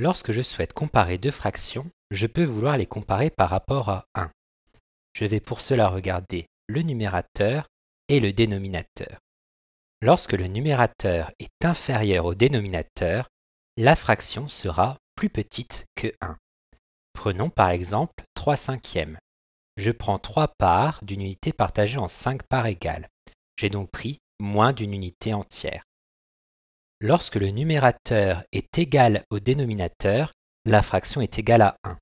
Lorsque je souhaite comparer deux fractions, je peux vouloir les comparer par rapport à 1. Je vais pour cela regarder le numérateur et le dénominateur. Lorsque le numérateur est inférieur au dénominateur, la fraction sera plus petite que 1. Prenons par exemple 3 cinquièmes. Je prends 3 parts d'une unité partagée en 5 parts égales. J'ai donc pris moins d'une unité entière. Lorsque le numérateur est égal au dénominateur, la fraction est égale à 1.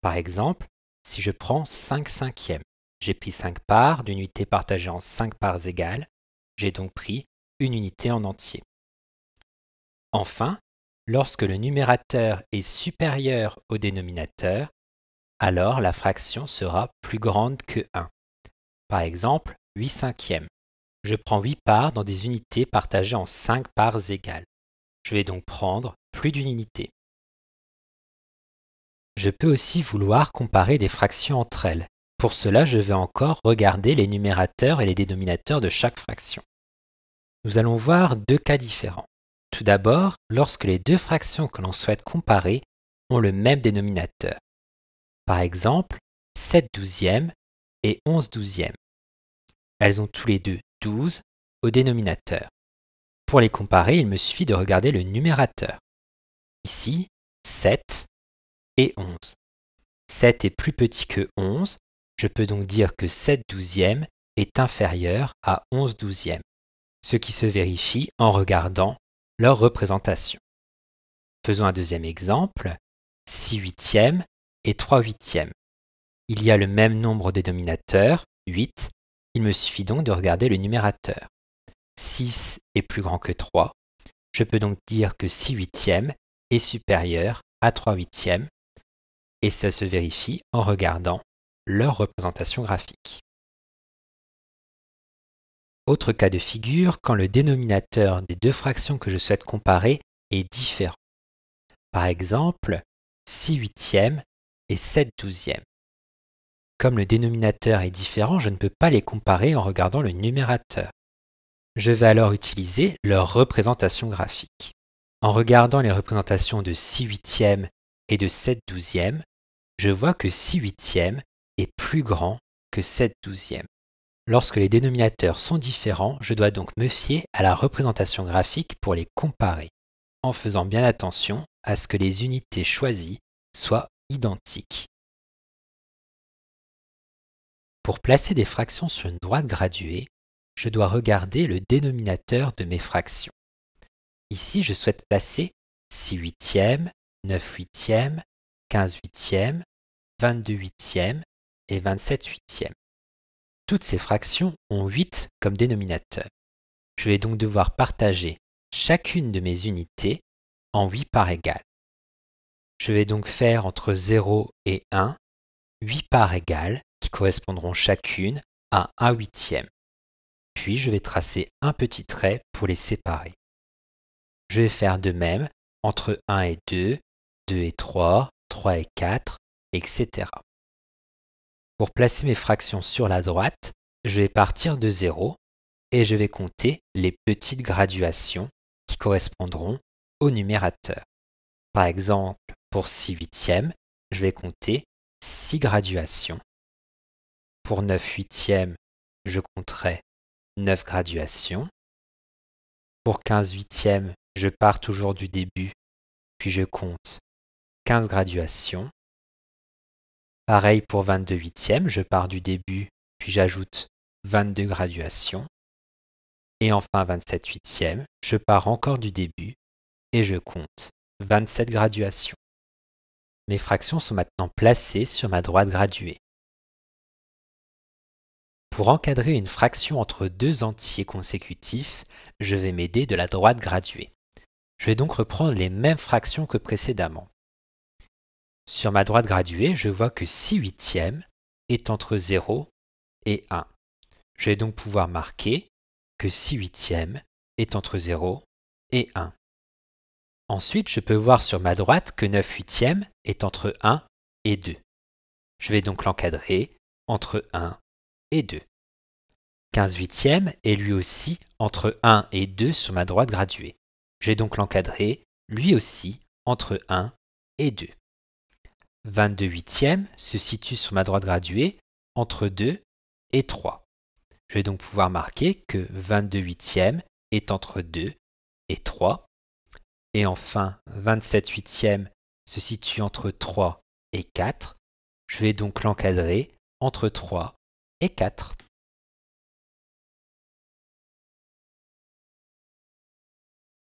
Par exemple, si je prends 5 cinquièmes, j'ai pris 5 parts d'une unité partagée en 5 parts égales, j'ai donc pris une unité en entier. Enfin, lorsque le numérateur est supérieur au dénominateur, alors la fraction sera plus grande que 1. Par exemple, 8 cinquièmes. Je prends 8 parts dans des unités partagées en 5 parts égales. Je vais donc prendre plus d'une unité. Je peux aussi vouloir comparer des fractions entre elles. Pour cela, je vais encore regarder les numérateurs et les dénominateurs de chaque fraction. Nous allons voir deux cas différents. Tout d'abord, lorsque les deux fractions que l'on souhaite comparer ont le même dénominateur. Par exemple, 7 douzièmes et 11 douzièmes. Elles ont tous les deux 12 au dénominateur. Pour les comparer, il me suffit de regarder le numérateur. Ici, 7 et 11. 7 est plus petit que 11, je peux donc dire que 7 douzièmes est inférieur à 11 douzièmes, ce qui se vérifie en regardant leur représentation. Faisons un deuxième exemple, 6 huitièmes et 3 huitièmes. Il y a le même nombre de dénominateurs, 8, il me suffit donc de regarder le numérateur. 6 est plus grand que 3. Je peux donc dire que 6 huitièmes est supérieur à 3 huitièmes. Et ça se vérifie en regardant leur représentation graphique. Autre cas de figure, quand le dénominateur des deux fractions que je souhaite comparer est différent. Par exemple, 6 huitièmes et 7 douzièmes comme le dénominateur est différent, je ne peux pas les comparer en regardant le numérateur. Je vais alors utiliser leur représentation graphique. En regardant les représentations de 6 huitièmes et de 7 douzièmes, je vois que 6 huitièmes est plus grand que 7 douzièmes. Lorsque les dénominateurs sont différents, je dois donc me fier à la représentation graphique pour les comparer, en faisant bien attention à ce que les unités choisies soient identiques. Pour placer des fractions sur une droite graduée, je dois regarder le dénominateur de mes fractions. Ici, je souhaite placer 6 huitièmes, 9 huitièmes, 15 huitièmes, 22 huitièmes et 27 huitièmes. Toutes ces fractions ont 8 comme dénominateur. Je vais donc devoir partager chacune de mes unités en 8 parts égales. Je vais donc faire entre 0 et 1, 8 parts égales, correspondront chacune à 1 huitième. Puis je vais tracer un petit trait pour les séparer. Je vais faire de même entre 1 et 2, 2 et 3, 3 et 4, etc. Pour placer mes fractions sur la droite, je vais partir de 0 et je vais compter les petites graduations qui correspondront au numérateur. Par exemple, pour 6 huitièmes, je vais compter 6 graduations pour 9 huitièmes, je compterai 9 graduations. Pour 15 huitièmes, je pars toujours du début, puis je compte 15 graduations. Pareil pour 22 huitièmes, je pars du début, puis j'ajoute 22 graduations. Et enfin 27 huitièmes, je pars encore du début et je compte 27 graduations. Mes fractions sont maintenant placées sur ma droite graduée. Pour encadrer une fraction entre deux entiers consécutifs, je vais m'aider de la droite graduée. Je vais donc reprendre les mêmes fractions que précédemment. Sur ma droite graduée, je vois que 6 huitièmes est entre 0 et 1. Je vais donc pouvoir marquer que 6 huitièmes est entre 0 et 1. Ensuite, je peux voir sur ma droite que 9 huitièmes est entre 1 et 2. Je vais donc l'encadrer entre 1 et 1 et 2. 15 huitièmes est lui aussi entre 1 et 2 sur ma droite graduée. J'ai donc l'encadré, lui aussi, entre 1 et 2. 22 huitièmes se situe sur ma droite graduée entre 2 et 3. Je vais donc pouvoir marquer que 22 huitièmes est entre 2 et 3. Et enfin, 27 huitièmes se situe entre 3 et 4. Je vais donc l'encadrer entre 3 et 4.